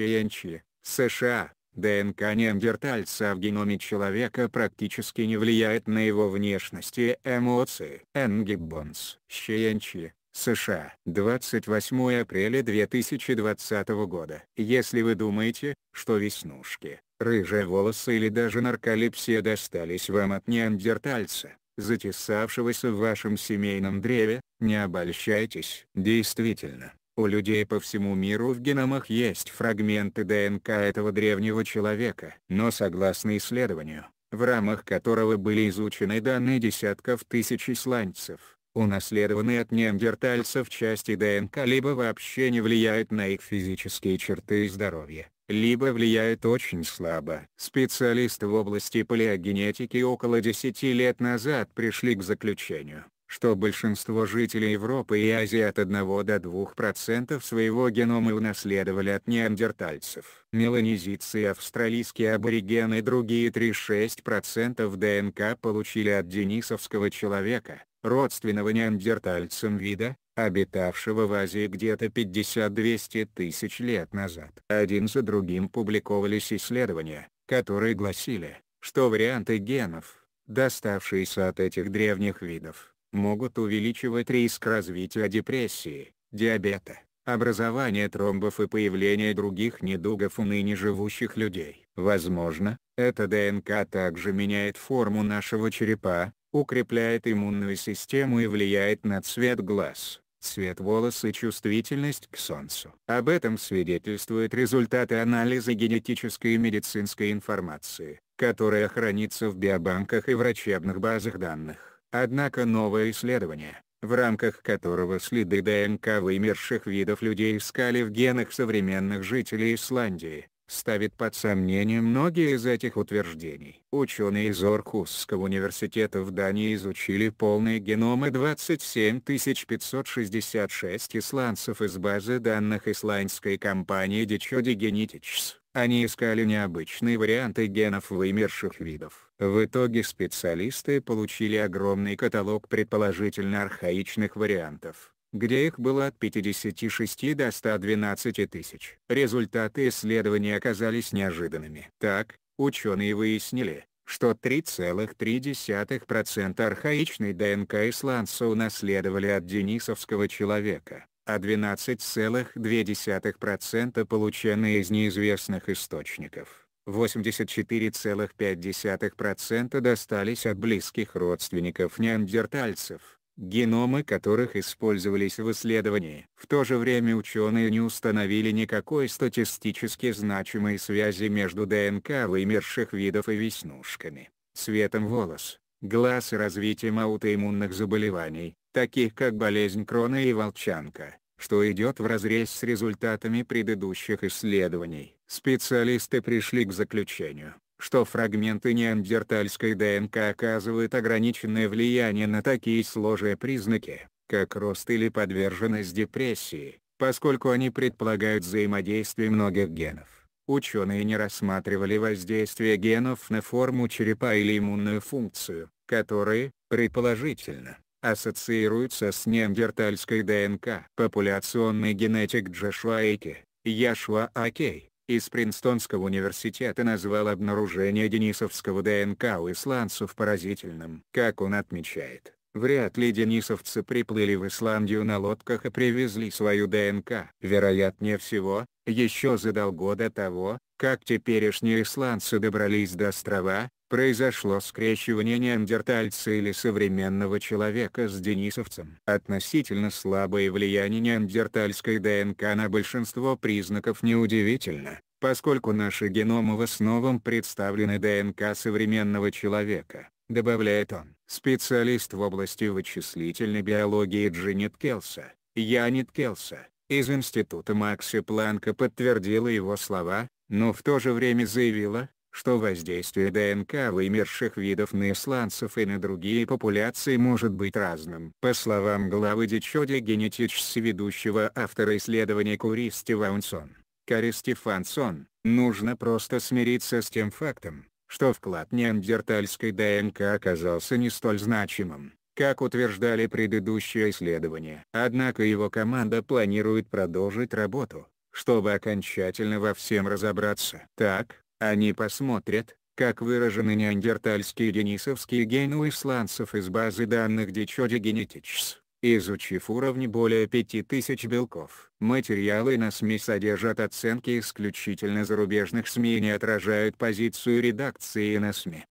Чаянчи, США, ДНК неандертальца в геноме человека практически не влияет на его внешность и эмоции. Энги Бонс, США. 28 апреля 2020 года. Если вы думаете, что веснушки, рыжие волосы или даже нарколепсия достались вам от неандертальца, затесавшегося в вашем семейном древе, не обольщайтесь. Действительно, у людей по всему миру в геномах есть фрагменты ДНК этого древнего человека. Но согласно исследованию, в рамах которого были изучены данные десятков тысяч исландцев, унаследованные от неандертальцев части ДНК либо вообще не влияют на их физические черты и здоровье, либо влияют очень слабо. Специалисты в области палеогенетики около 10 лет назад пришли к заключению, что большинство жителей Европы и Азии от 1 до 2% своего генома унаследовали от неандертальцев. Меланезийцы и австралийские аборигены и другие 3-6% ДНК получили от денисовского человека, родственного неандертальцам вида, обитавшего в Азии где-то 50-200 тысяч лет назад. Один за другим публиковались исследования, которые гласили, что варианты генов, доставшиеся от этих древних видов, могут увеличивать риск развития депрессии, диабета, образования тромбов и появления других недугов у ныне живущих людей. Возможно, эта ДНК также меняет форму нашего черепа, укрепляет иммунную систему и влияет на цвет глаз, цвет волос и чувствительность к солнцу. Об этом свидетельствуют результаты анализа генетической и медицинской информации, которая хранится в биобанках и врачебных базах данных. Однако новое исследование, в рамках которого следы ДНК вымерших видов людей искали в генах современных жителей Исландии, ставит под сомнение многие из этих утверждений. Ученые из Оркусского университета в Дании изучили полные геномы 27 566 исландцев из базы данных исландской компании Decode Genetics. Они искали необычные варианты генов вымерших видов. В итоге специалисты получили огромный каталог предположительно архаичных вариантов, где их было от 56 до 112 тысяч. Результаты исследований оказались неожиданными. Так, ученые выяснили, что 3,3% архаичной ДНК исландца унаследовали от денисовского человека а 12,2% полученные из неизвестных источников. 84,5% достались от близких родственников неандертальцев, геномы которых использовались в исследовании. В то же время ученые не установили никакой статистически значимой связи между ДНК вымерших видов и веснушками, цветом волос, глаз и развитием аутоиммунных заболеваний, таких как болезнь крона и волчанка, что идет вразрез с результатами предыдущих исследований. Специалисты пришли к заключению, что фрагменты неандертальской ДНК оказывают ограниченное влияние на такие сложные признаки, как рост или подверженность депрессии, поскольку они предполагают взаимодействие многих генов. Ученые не рассматривали воздействие генов на форму черепа или иммунную функцию, которые, предположительно, ассоциируется с неандертальской ДНК. Популяционный генетик Джошуа Эйки, Яшуа Акей, из Принстонского университета назвал обнаружение денисовского ДНК у исландцев поразительным. Как он отмечает, Вряд ли денисовцы приплыли в Исландию на лодках и привезли свою ДНК. Вероятнее всего, еще задолго до того, как теперешние исландцы добрались до острова, произошло скрещивание неандертальца или современного человека с денисовцем. Относительно слабое влияние неандертальской ДНК на большинство признаков неудивительно, поскольку наши геномы в основном представлены ДНК современного человека, добавляет он. Специалист в области вычислительной биологии Джинет Келса, Янит Келса, из Института Макса Планка подтвердила его слова, но в то же время заявила, что воздействие ДНК вымерших видов на исландцев и на другие популяции может быть разным. По словам главы Дичоди Генетичс ведущего автора исследования Кури Стиваунсон, Кари Стефансон, нужно просто смириться с тем фактом, что вклад неандертальской ДНК оказался не столь значимым, как утверждали предыдущие исследования. Однако его команда планирует продолжить работу, чтобы окончательно во всем разобраться. Так, они посмотрят, как выражены неандертальские денисовские гены у исландцев из базы данных Дичоди Генетичс, Изучив уровни более 5000 белков, материалы на СМИ содержат оценки исключительно зарубежных СМИ и не отражают позицию редакции на СМИ.